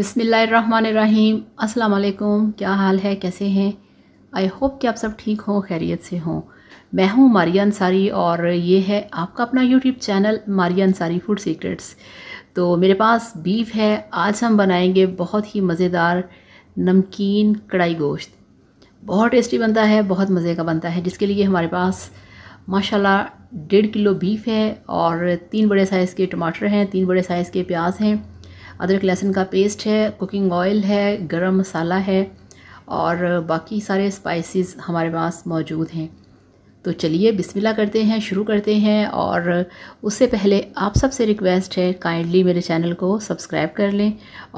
बिसमीम् अल्लाम क्या हाल है कैसे हैं आई होप कि आप सब ठीक हों खैरियत से हों मैं हूं मारिया अंसारी और ये है आपका अपना YouTube channel Maria Ansari food secrets तो मेरे पास बीफ है आज हम बनाएंगे बहुत ही मज़ेदार नमकीन कढ़ाई गोश्त बहुत टेस्टी बनता है बहुत मज़े का बनता है जिसके लिए हमारे पास माशाला डेढ़ किलो बीफ है और तीन बड़े साइज़ के टमाटर हैं तीन बड़े साइज़ के प्याज हैं अदरक लहसुन का पेस्ट है कुकिंग ऑयल है गरम मसाला है और बाकी सारे स्पाइसेस हमारे पास मौजूद हैं तो चलिए बिस्मिल्लाह करते हैं शुरू करते हैं और उससे पहले आप सबसे रिक्वेस्ट है काइंडली मेरे चैनल को सब्सक्राइब कर लें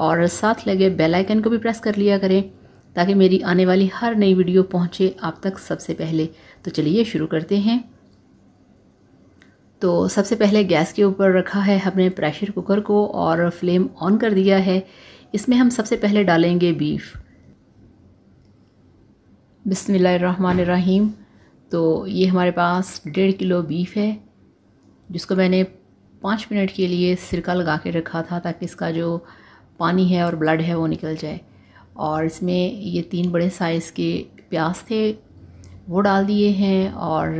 और साथ लगे बेल आइकन को भी प्रेस कर लिया करें ताकि मेरी आने वाली हर नई वीडियो पहुंचे आप तक सबसे पहले तो चलिए शुरू करते हैं तो सबसे पहले गैस के ऊपर रखा है हमने प्रेशर कुकर को और फ्लेम ऑन कर दिया है इसमें हम सबसे पहले डालेंगे बीफ बिसमीम तो ये हमारे पास डेढ़ किलो बीफ है जिसको मैंने पाँच मिनट के लिए सिरका लगा के रखा था ताकि इसका जो पानी है और ब्लड है वो निकल जाए और इसमें ये तीन बड़े साइज़ के प्याज थे वो डाल दिए हैं और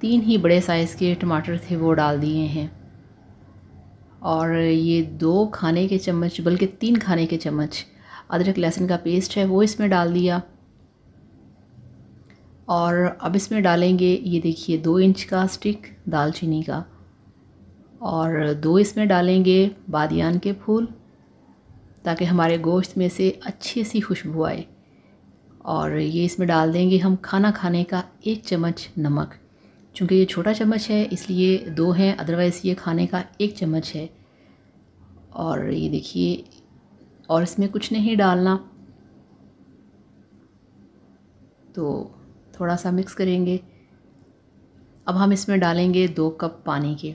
तीन ही बड़े साइज़ के टमाटर थे वो डाल दिए हैं और ये दो खाने के चम्मच बल्कि तीन खाने के चम्मच अदरक लहसुन का पेस्ट है वो इसमें डाल दिया और अब इसमें डालेंगे ये देखिए दो इंच का स्टिक दालचीनी का और दो इसमें डालेंगे बादियान के फूल ताकि हमारे गोश्त में से अच्छी सी खुशबू आए और ये इसमें डाल देंगे हम खाना खाने का एक चम्मच नमक चूँकि ये छोटा चम्मच है इसलिए दो हैं अदरवाइज़ ये खाने का एक चम्मच है और ये देखिए और इसमें कुछ नहीं डालना तो थोड़ा सा मिक्स करेंगे अब हम इसमें डालेंगे दो कप पानी के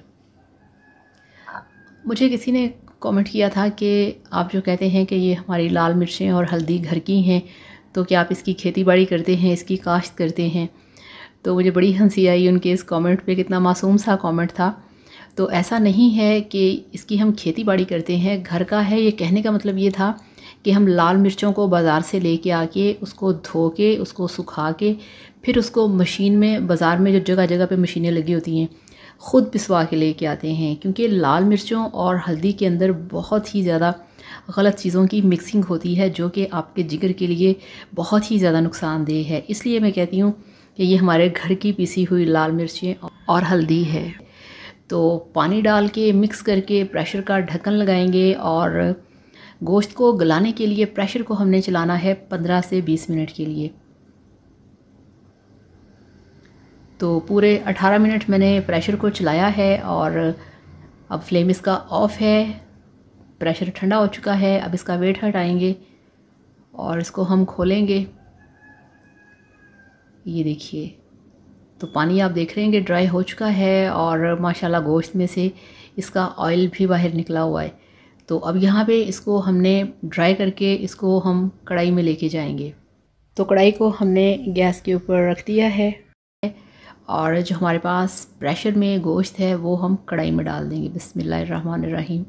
मुझे किसी ने कमेंट किया था कि आप जो कहते हैं कि ये हमारी लाल मिर्चें और हल्दी घर की हैं तो क्या आप इसकी खेती बाड़ी करते हैं इसकी काश्त करते हैं तो मुझे बड़ी हंसी आई उनके इस कमेंट पे कितना मासूम सा कमेंट था तो ऐसा नहीं है कि इसकी हम खेती बाड़ी करते हैं घर का है ये कहने का मतलब ये था कि हम लाल मिर्चों को बाज़ार से लेके आके उसको धो के उसको सुखा के फिर उसको मशीन में बाज़ार में जो जगह जगह पे मशीनें लगी होती हैं ख़ुद पिसवा के लेके आते हैं क्योंकि लाल मिर्चों और हल्दी के अंदर बहुत ही ज़्यादा गलत चीज़ों की मिक्सिंग होती है जो कि आपके जिगर के लिए बहुत ही ज़्यादा नुकसानदेह है इसलिए मैं कहती हूँ कि ये हमारे घर की पीसी हुई लाल मिर्चें और हल्दी है तो पानी डाल के मिक्स करके प्रेशर का ढक्कन लगाएंगे और गोश्त को गलाने के लिए प्रेशर को हमने चलाना है 15 से 20 मिनट के लिए तो पूरे 18 मिनट मैंने प्रेशर को चलाया है और अब फ्लेम इसका ऑफ़ है प्रेशर ठंडा हो चुका है अब इसका वेट हटाएंगे और इसको हम खोलेंगे ये देखिए तो पानी आप देख रहे हैं कि ड्राई हो चुका है और माशाल्लाह गोश्त में से इसका ऑयल भी बाहर निकला हुआ है तो अब यहाँ पे इसको हमने ड्राई करके इसको हम कढ़ाई में लेके जाएंगे तो कढ़ाई को हमने गैस के ऊपर रख दिया है और जो हमारे पास प्रेशर में गोश्त है वो हम कढ़ाई में डाल देंगे बिसमीम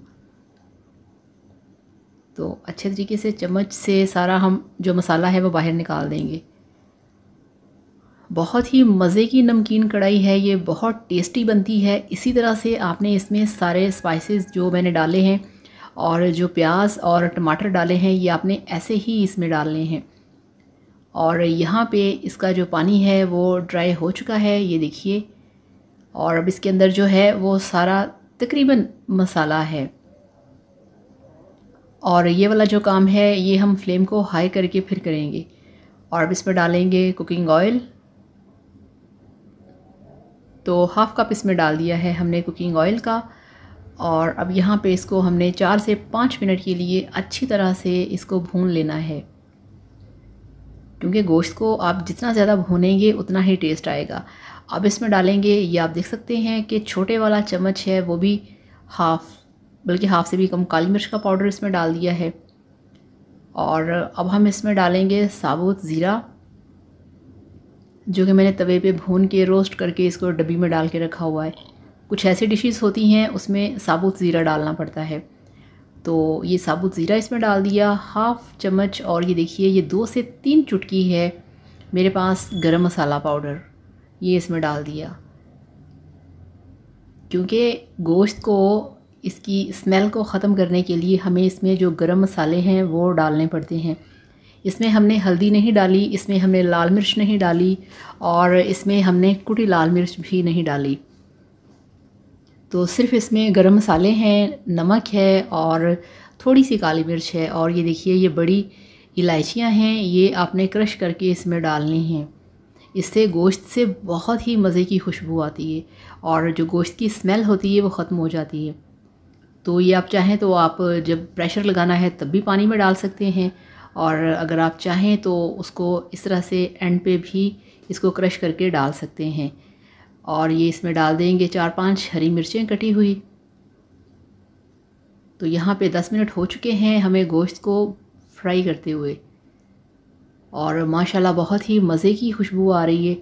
तो अच्छे तरीके से चम्मच से सारा हम जो मसाला है वो बाहर निकाल देंगे बहुत ही मज़े की नमकीन कढ़ाई है ये बहुत टेस्टी बनती है इसी तरह से आपने इसमें सारे स्पाइसेस जो मैंने डाले हैं और जो प्याज और टमाटर डाले हैं ये आपने ऐसे ही इसमें डालने हैं और यहाँ पे इसका जो पानी है वो ड्राई हो चुका है ये देखिए और अब इसके अंदर जो है वो सारा तकरीबन मसाला है और ये वाला जो काम है ये हम फ्लेम को हाई करके फिर करेंगे और अब इसमें डालेंगे कुकिंग ऑयल तो हाफ़ कप इसमें डाल दिया है हमने कुकिंग ऑयल का और अब यहाँ पे इसको हमने चार से पाँच मिनट के लिए अच्छी तरह से इसको भून लेना है क्योंकि गोश्त को आप जितना ज़्यादा भूनेंगे उतना ही टेस्ट आएगा अब इसमें डालेंगे ये आप देख सकते हैं कि छोटे वाला चम्मच है वो भी हाफ़ बल्कि हाफ़ से भी कम काली मिर्च का पाउडर इसमें डाल दिया है और अब हम इसमें डालेंगे साबुत ज़ीरा जो कि मैंने तवे पे भून के रोस्ट करके इसको डब्बी में डाल के रखा हुआ है कुछ ऐसी डिशेस होती हैं उसमें साबुत ज़ीरा डालना पड़ता है तो ये साबुत ज़ीरा इसमें डाल दिया हाफ़ चम्मच और ये देखिए ये दो से तीन चुटकी है मेरे पास गरम मसाला पाउडर ये इसमें डाल दिया क्योंकि गोश्त को इसकी स्मेल को ख़त्म करने के लिए हमें इसमें जो गरम मसाले हैं वो डालने पड़ते हैं इसमें हमने हल्दी नहीं डाली इसमें हमने लाल मिर्च नहीं डाली और इसमें हमने कुटी लाल मिर्च भी नहीं डाली तो सिर्फ इसमें गरम मसाले हैं नमक है और थोड़ी सी काली मिर्च है और ये देखिए ये बड़ी इलायचियाँ हैं ये आपने क्रश करके इसमें डालनी हैं इससे गोश्त से बहुत ही मज़े की खुशबू आती है और जो गोश्त की स्मेल होती है वो ख़त्म हो जाती है तो ये आप चाहें तो आप जब प्रेशर लगाना है तब भी पानी में डाल सकते हैं और अगर आप चाहें तो उसको इस तरह से एंड पे भी इसको क्रश करके डाल सकते हैं और ये इसमें डाल देंगे चार पांच हरी मिर्चें कटी हुई तो यहाँ पे दस मिनट हो चुके हैं हमें गोश्त को फ्राई करते हुए और माशाल्लाह बहुत ही मज़े की खुशबू आ रही है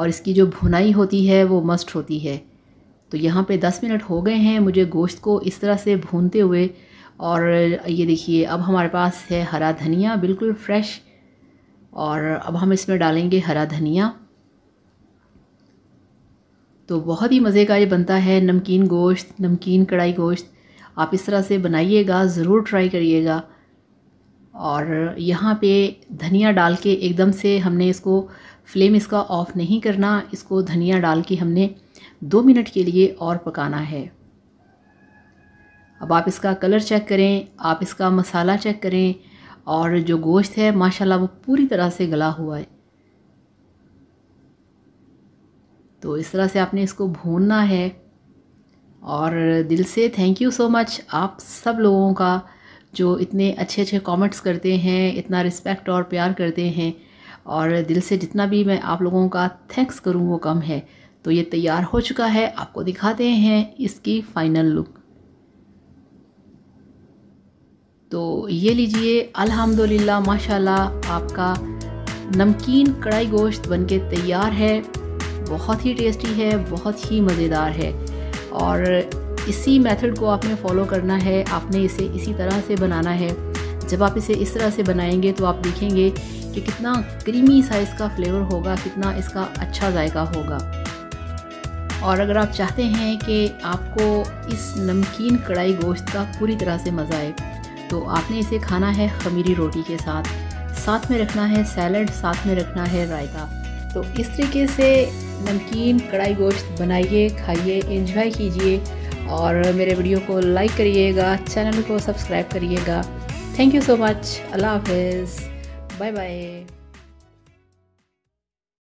और इसकी जो भुनाई होती है वो मस्ट होती है तो यहाँ पे दस मिनट हो गए हैं मुझे गोश्त को इस तरह से भूनते हुए और ये देखिए अब हमारे पास है हरा धनिया बिल्कुल फ्रेश और अब हम इसमें डालेंगे हरा धनिया तो बहुत ही मज़े का ये बनता है नमकीन गोश्त नमकीन कढ़ाई गोश्त आप इस तरह से बनाइएगा ज़रूर ट्राई करिएगा और यहाँ पे धनिया डाल के एकदम से हमने इसको फ्लेम इसका ऑफ़ नहीं करना इसको धनिया डाल के हमने दो मिनट के लिए और पकाना है अब आप इसका कलर चेक करें आप इसका मसाला चेक करें और जो गोश्त है माशाल्लाह वो पूरी तरह से गला हुआ है तो इस तरह से आपने इसको भूनना है और दिल से थैंक यू सो मच आप सब लोगों का जो इतने अच्छे अच्छे कमेंट्स करते हैं इतना रिस्पेक्ट और प्यार करते हैं और दिल से जितना भी मैं आप लोगों का थैंक्स करूँ वो कम है तो ये तैयार हो चुका है आपको दिखाते हैं इसकी फ़ाइनल लुक तो ये लीजिए अल्हम्दुलिल्लाह माशाल्लाह आपका नमकीन कढ़ाई गोश्त बन के तैयार है बहुत ही टेस्टी है बहुत ही मज़ेदार है और इसी मेथड को आपने फॉलो करना है आपने इसे इसी तरह से बनाना है जब आप इसे इस तरह से बनाएंगे तो आप देखेंगे कि कितना क्रीमी सा इसका फ्लेवर होगा कितना इसका अच्छा जायका होगा और अगर आप चाहते हैं कि आपको इस नमकीन कढ़ाई गोश्त का पूरी तरह से मज़ा आए तो आपने इसे खाना है खमीरी रोटी के साथ साथ में रखना है सैलड साथ में रखना है रायता तो इस तरीके से नमकीन कढ़ाई गोश्त बनाइए खाइए इंजॉय कीजिए और मेरे वीडियो को लाइक करिएगा चैनल को सब्सक्राइब करिएगा thank you so much Allah हाफ बाय बाय